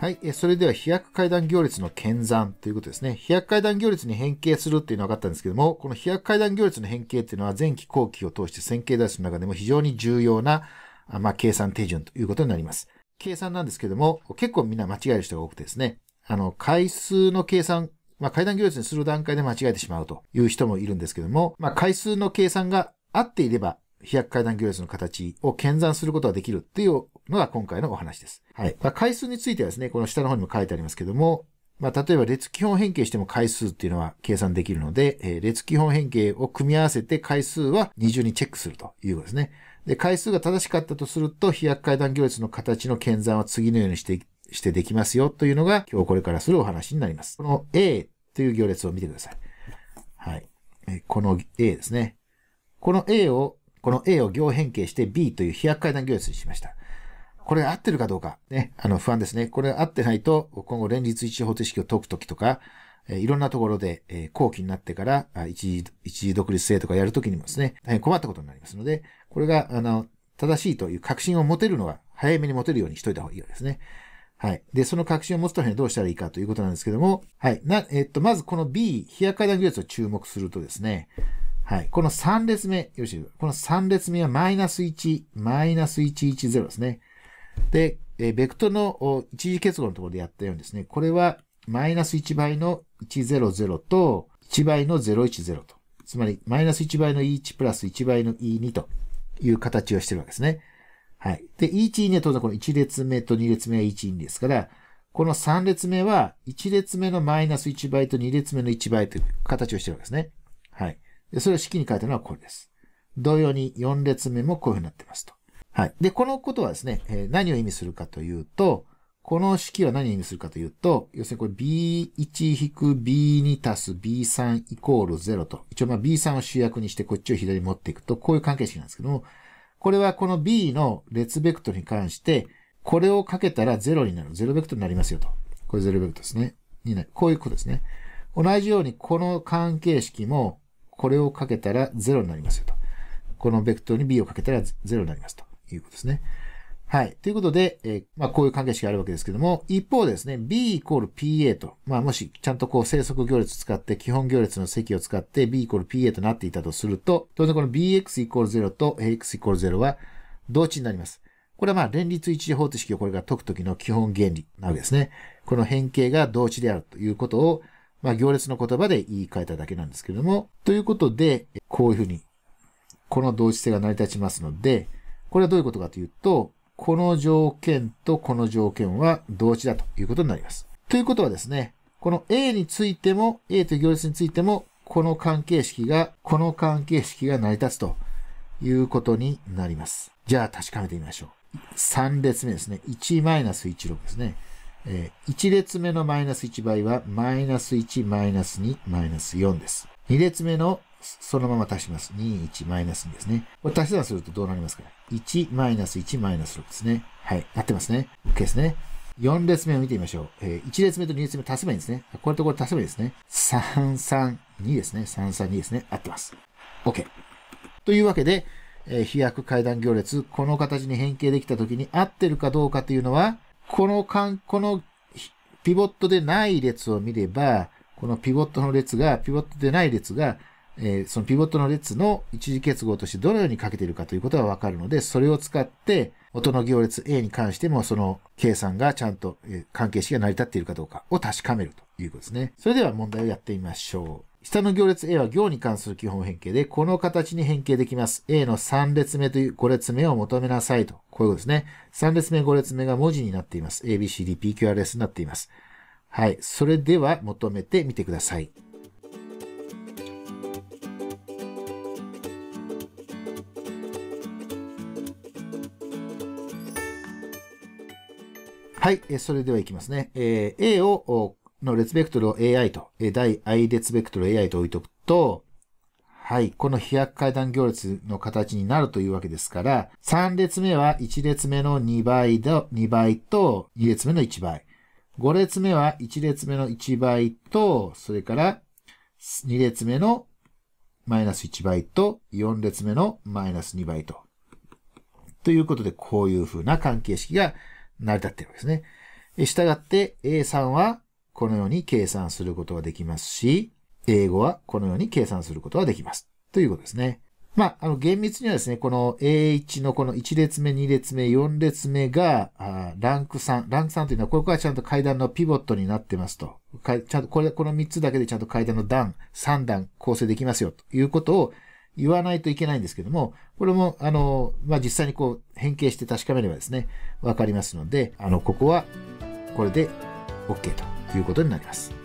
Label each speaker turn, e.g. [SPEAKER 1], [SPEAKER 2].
[SPEAKER 1] はい。それでは、飛躍階段行列の検算ということですね。飛躍階段行列に変形するっていうの分かったんですけども、この飛躍階段行列の変形っていうのは前期後期を通して線形代数の中でも非常に重要な、まあ、計算手順ということになります。計算なんですけども、結構みんな間違える人が多くてですね、あの、回数の計算、まあ、階段行列にする段階で間違えてしまうという人もいるんですけども、まあ、回数の計算が合っていれば、飛躍階段行列の形を検算することができるっていうのが今回のお話です。はい。まあ、回数についてはですね、この下の方にも書いてありますけども、まあ、例えば列基本変形しても回数っていうのは計算できるので、えー、列基本変形を組み合わせて回数は二重にチェックするということですね。で、回数が正しかったとすると、飛躍階段行列の形の検算は次のようにしてしてできますよというのが今日これからするお話になります。この A という行列を見てください。はい。この A ですね。この A を、この A を行変形して B という飛躍階段行列にしました。これ合ってるかどうか、ね、あの不安ですね。これ合ってないと、今後連立一致方程式を解くときとか、いろんなところで、え後期になってから、一時、一時独立制とかやるときにもですね、大変困ったことになりますので、これが、あの、正しいという確信を持てるのは、早めに持てるようにしといた方がいいわけですね。はい。で、その確信を持つためにどうしたらいいかということなんですけども、はい。な、えっと、まずこの B、飛躍階段技術を注目するとですね、はい。この3列目、よろしいこの3列目はマイナス1、マイナス110ですね。で、えベクトルの一次結合のところでやったようにですね、これはマイナス1倍の100と1倍の010と。つまり、マイナス1倍の E1 プラス1倍の E2 という形をしてるわけですね。はい。で、E1、E2 は当然この1列目と2列目は1、2ですから、この3列目は1列目のマイナス1倍と2列目の1倍という形をしてるわけですね。はい。で、それを式に書いたのはこれです。同様に4列目もこういうふうになってますと。はい。で、このことはですね、えー、何を意味するかというと、この式は何を意味するかというと、要するにこれ B1-B2 足す B3 イコール0と、一応まあ B3 を主役にしてこっちを左に持っていくと、こういう関係式なんですけども、これはこの B の列ベクトルに関して、これをかけたら0になる。0ベクトルになりますよと。これ0ベクトルですね。になる。こういうことですね。同じようにこの関係式も、これをかけたら0になりますよと。このベクトルに B をかけたら0になりますと。いうことですね。はい。ということで、えー、まあ、こういう関係式があるわけですけども、一方ですね、b イコール pa と、まあ、もしちゃんとこう正則行列使って、基本行列の積を使って b イコール pa となっていたとすると、当然この bx イコール0と ax イコール0は同値になります。これはまあ、連立一時方程式をこれが解くときの基本原理なわけですね。この変形が同値であるということを、まあ、行列の言葉で言い換えただけなんですけれども、ということで、こういうふうに、この同値性が成り立ちますので、これはどういうことかというと、この条件とこの条件は同値だということになります。ということはですね、この A についても、A という行列についても、この関係式が、この関係式が成り立つということになります。じゃあ確かめてみましょう。3列目ですね。1マイナス16ですね。え1列目のマイナス1倍は、マイナス1、マイナス2、マイナス4です。2列目のそのまま足します。2、1、マイナス2ですね。これ足し算するとどうなりますか ?1、マイナス1、マイナス6ですね。はい。合ってますね。OK ですね。4列目を見てみましょう。えー、1列目と2列目足せばいいんですね。これとこれ足せばいいですね。3、3、2ですね。3、3、2ですね。合ってます。OK。というわけで、えー、飛躍階段行列、この形に変形できたときに合ってるかどうかというのは、このかん、このピボットでない列を見れば、このピボットの列が、ピボットでない列が、えー、そのピボットの列の一時結合としてどのように書けているかということがわかるので、それを使って、音の行列 A に関しても、その計算がちゃんと、えー、関係式が成り立っているかどうかを確かめるということですね。それでは問題をやってみましょう。下の行列 A は行に関する基本変形で、この形に変形できます。A の3列目という5列目を求めなさいと。こういうことですね。3列目、5列目が文字になっています。ABCDPQRS になっています。はい。それでは求めてみてください。はい、それではいきますね。えー、A を、の列ベクトルを AI と、第 i 列ベクトル AI と置いとくと、はい、この飛躍階段行列の形になるというわけですから、3列目は1列目の2倍と、2倍と2列目の1倍。5列目は1列目の1倍と、それから2列目のマイナス1倍と、4列目のマイナス2倍と。ということで、こういう風な関係式が成り立っているわけですね。従って A さんはこのように計算することができますし、英語はこのように計算することができます。ということですね。まあ、あの、厳密にはですね、この A1 のこの1列目、2列目、4列目が、あランク3。ランク3というのは、ここはちゃんと階段のピボットになってますと。かちゃんと、これ、この3つだけでちゃんと階段の段、3段構成できますよ、ということを言わないといけないんですけども、これも、あの、まあ、実際にこう、変形して確かめればですね、わかりますので、あの、ここは、これで OK ということになります。